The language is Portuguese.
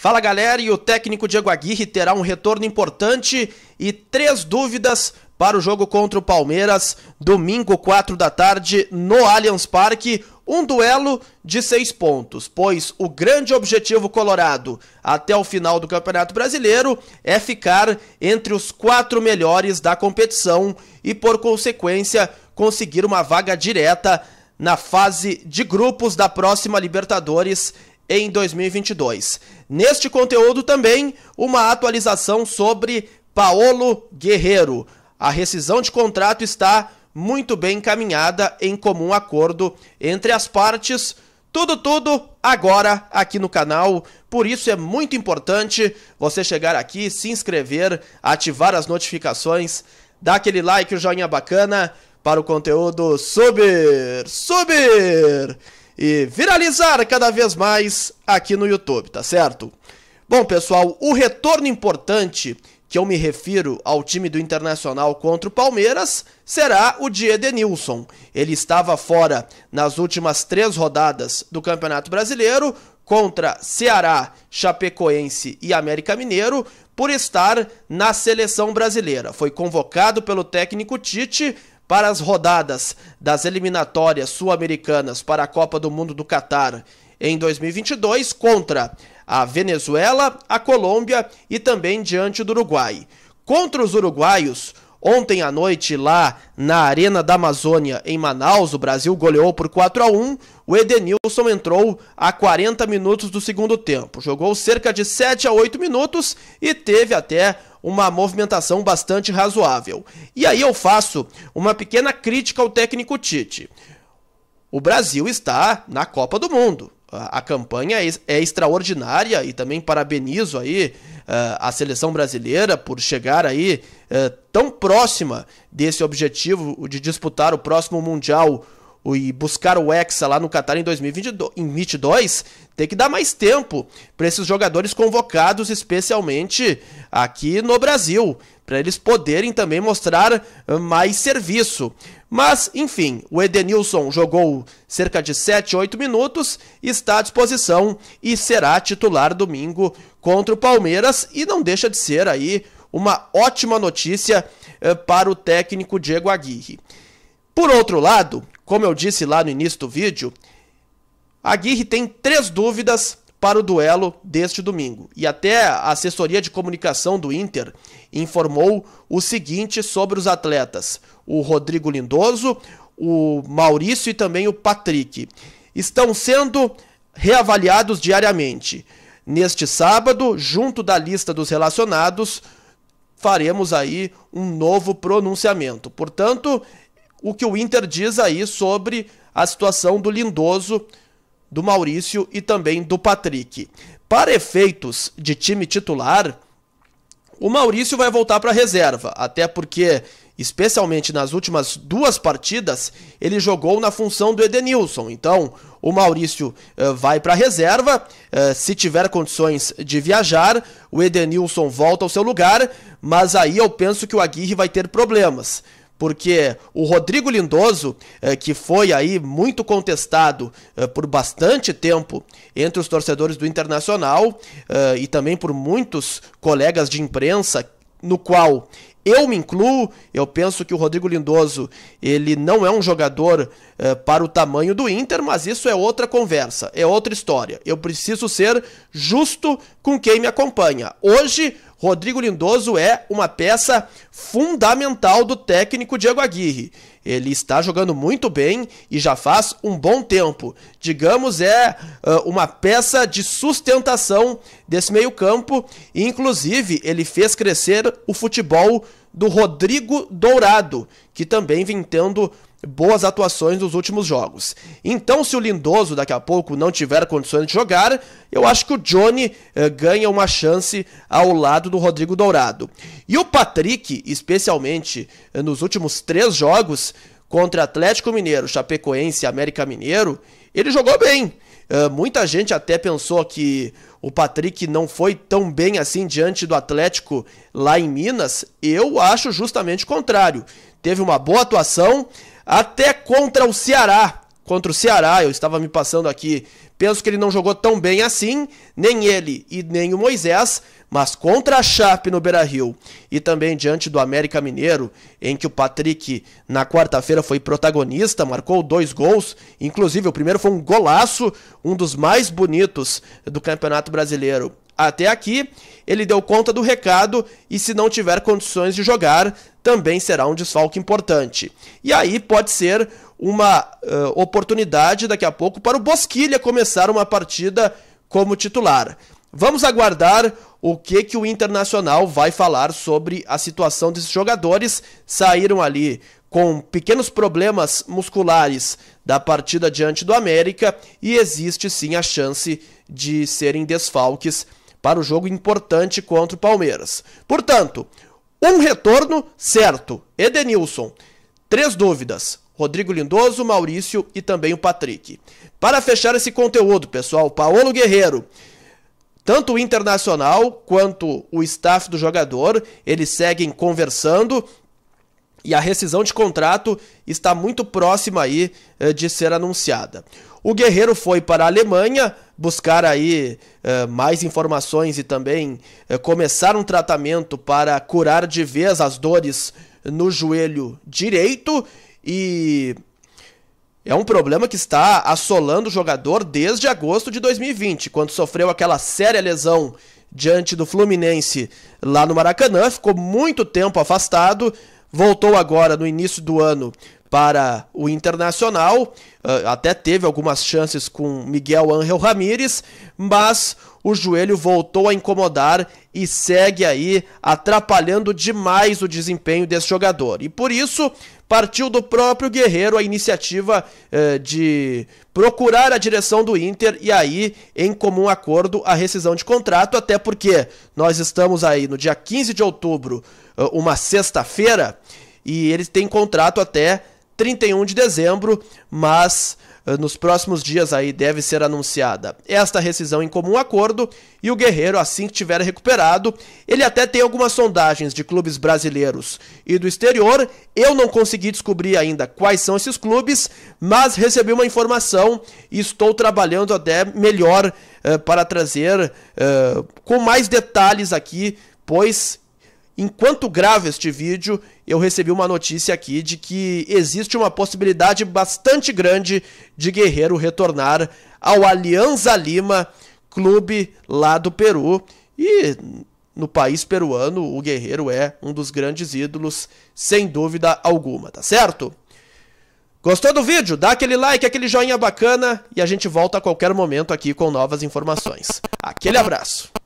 Fala galera, e o técnico Diego Aguirre terá um retorno importante e três dúvidas para o jogo contra o Palmeiras, domingo, 4 da tarde, no Allianz Parque. Um duelo de seis pontos, pois o grande objetivo colorado até o final do Campeonato Brasileiro é ficar entre os quatro melhores da competição e, por consequência, conseguir uma vaga direta na fase de grupos da próxima Libertadores em 2022. Neste conteúdo também, uma atualização sobre Paolo Guerreiro. A rescisão de contrato está muito bem encaminhada em comum acordo entre as partes. Tudo, tudo agora aqui no canal. Por isso é muito importante você chegar aqui, se inscrever, ativar as notificações, dar aquele like, o joinha bacana para o conteúdo subir, subir e viralizar cada vez mais aqui no YouTube, tá certo? Bom, pessoal, o retorno importante que eu me refiro ao time do Internacional contra o Palmeiras será o de Edenilson. Ele estava fora nas últimas três rodadas do Campeonato Brasileiro contra Ceará, Chapecoense e América Mineiro por estar na seleção brasileira. Foi convocado pelo técnico Tite, para as rodadas das eliminatórias sul-americanas para a Copa do Mundo do Catar em 2022 contra a Venezuela, a Colômbia e também diante do Uruguai. Contra os uruguaios, Ontem à noite, lá na Arena da Amazônia, em Manaus, o Brasil goleou por 4 a 1. O Edenilson entrou a 40 minutos do segundo tempo. Jogou cerca de 7 a 8 minutos e teve até uma movimentação bastante razoável. E aí eu faço uma pequena crítica ao técnico Tite. O Brasil está na Copa do Mundo. A campanha é, é extraordinária e também parabenizo aí eh, a seleção brasileira por chegar aí eh, tão próxima desse objetivo de disputar o próximo Mundial e buscar o Hexa lá no Qatar em 2022, tem que dar mais tempo para esses jogadores convocados, especialmente aqui no Brasil, para eles poderem também mostrar ah, mais serviço. Mas, enfim, o Edenilson jogou cerca de 7, 8 minutos, está à disposição e será titular domingo contra o Palmeiras e não deixa de ser aí uma ótima notícia ah, para o técnico Diego Aguirre. Por outro lado, como eu disse lá no início do vídeo, Aguirre tem três dúvidas para o duelo deste domingo. E até a assessoria de comunicação do Inter informou o seguinte sobre os atletas: o Rodrigo Lindoso, o Maurício e também o Patrick. Estão sendo reavaliados diariamente. Neste sábado, junto da lista dos relacionados, faremos aí um novo pronunciamento. Portanto, o que o Inter diz aí sobre a situação do Lindoso, do Maurício e também do Patrick. Para efeitos de time titular, o Maurício vai voltar para a reserva, até porque, especialmente nas últimas duas partidas, ele jogou na função do Edenilson. Então, o Maurício uh, vai para a reserva, uh, se tiver condições de viajar, o Edenilson volta ao seu lugar, mas aí eu penso que o Aguirre vai ter problemas porque o Rodrigo Lindoso, eh, que foi aí muito contestado eh, por bastante tempo entre os torcedores do Internacional eh, e também por muitos colegas de imprensa, no qual eu me incluo, eu penso que o Rodrigo Lindoso, ele não é um jogador eh, para o tamanho do Inter, mas isso é outra conversa, é outra história. Eu preciso ser justo com quem me acompanha. Hoje, Rodrigo Lindoso é uma peça fundamental do técnico Diego Aguirre. Ele está jogando muito bem e já faz um bom tempo. Digamos, é uh, uma peça de sustentação desse meio-campo. Inclusive, ele fez crescer o futebol do Rodrigo Dourado, que também vem tendo boas atuações nos últimos jogos. Então, se o Lindoso daqui a pouco não tiver condições de jogar, eu acho que o Johnny eh, ganha uma chance ao lado do Rodrigo Dourado. E o Patrick, especialmente eh, nos últimos três jogos contra Atlético Mineiro, Chapecoense e América Mineiro, ele jogou bem. Uh, muita gente até pensou que o Patrick não foi tão bem assim diante do Atlético lá em Minas. Eu acho justamente o contrário. Teve uma boa atuação, até contra o Ceará. Contra o Ceará, eu estava me passando aqui. Penso que ele não jogou tão bem assim, nem ele e nem o Moisés, mas contra a Chape no Beira-Rio e também diante do América Mineiro, em que o Patrick na quarta-feira foi protagonista, marcou dois gols, inclusive o primeiro foi um golaço, um dos mais bonitos do Campeonato Brasileiro. Até aqui, ele deu conta do recado e se não tiver condições de jogar, também será um desfalque importante. E aí pode ser uma uh, oportunidade daqui a pouco para o Bosquilha começar uma partida como titular. Vamos aguardar o que que o Internacional vai falar sobre a situação desses jogadores. Saíram ali com pequenos problemas musculares da partida diante do América e existe sim a chance de serem desfalques para o jogo importante contra o Palmeiras. Portanto, um retorno certo. Edenilson. Três dúvidas. Rodrigo Lindoso, Maurício e também o Patrick. Para fechar esse conteúdo, pessoal, Paulo Guerreiro. Tanto o internacional quanto o staff do jogador, eles seguem conversando e a rescisão de contrato está muito próxima aí eh, de ser anunciada. O Guerreiro foi para a Alemanha, buscar aí uh, mais informações e também uh, começar um tratamento para curar de vez as dores no joelho direito e é um problema que está assolando o jogador desde agosto de 2020, quando sofreu aquela séria lesão diante do Fluminense lá no Maracanã, ficou muito tempo afastado, voltou agora no início do ano para o Internacional. Ah, até teve algumas chances com Miguel Ángel Ramírez, mas o joelho voltou a incomodar e segue aí atrapalhando demais o desempenho desse jogador. E por isso partiu do próprio Guerreiro a iniciativa eh, de procurar a direção do Inter e aí, em comum acordo, a rescisão de contrato, até porque nós estamos aí no dia 15 de outubro, eh, uma sexta-feira, e ele tem contrato até 31 de dezembro, mas eh, nos próximos dias aí deve ser anunciada esta rescisão em comum acordo e o Guerreiro, assim que tiver recuperado, ele até tem algumas sondagens de clubes brasileiros e do exterior. Eu não consegui descobrir ainda quais são esses clubes, mas recebi uma informação e estou trabalhando até melhor eh, para trazer eh, com mais detalhes aqui, pois Enquanto gravo este vídeo, eu recebi uma notícia aqui de que existe uma possibilidade bastante grande de Guerreiro retornar ao Alianza Lima, clube lá do Peru. E no país peruano, o Guerreiro é um dos grandes ídolos, sem dúvida alguma, tá certo? Gostou do vídeo? Dá aquele like, aquele joinha bacana e a gente volta a qualquer momento aqui com novas informações. Aquele abraço!